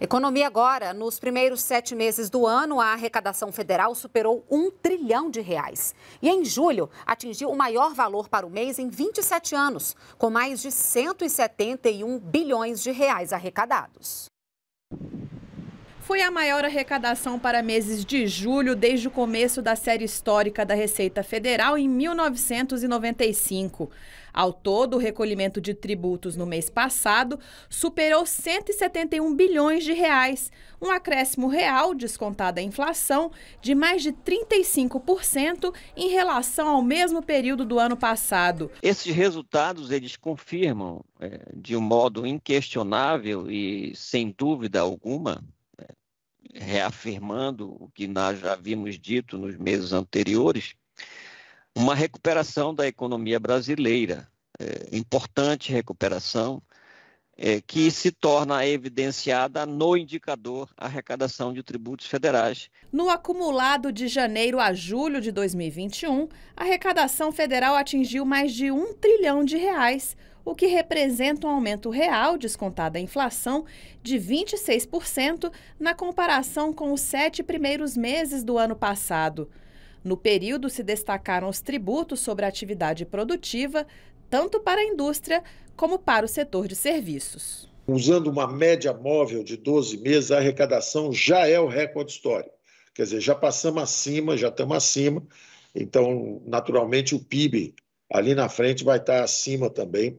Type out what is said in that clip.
Economia agora. Nos primeiros sete meses do ano, a arrecadação federal superou um trilhão de reais. E em julho, atingiu o maior valor para o mês em 27 anos, com mais de 171 bilhões de reais arrecadados. Foi a maior arrecadação para meses de julho desde o começo da série histórica da Receita Federal em 1995. Ao todo, o recolhimento de tributos no mês passado superou 171 bilhões de reais, um acréscimo real, descontada a inflação, de mais de 35% em relação ao mesmo período do ano passado. Esses resultados eles confirmam é, de um modo inquestionável e sem dúvida alguma reafirmando o que nós já havíamos dito nos meses anteriores, uma recuperação da economia brasileira, é, importante recuperação, é, que se torna evidenciada no indicador arrecadação de tributos federais. No acumulado de janeiro a julho de 2021, a arrecadação federal atingiu mais de um trilhão de reais, o que representa um aumento real, descontada a inflação, de 26% na comparação com os sete primeiros meses do ano passado. No período se destacaram os tributos sobre a atividade produtiva, tanto para a indústria como para o setor de serviços. Usando uma média móvel de 12 meses, a arrecadação já é o recorde histórico. Quer dizer, já passamos acima, já estamos acima. Então, naturalmente, o PIB ali na frente vai estar acima também.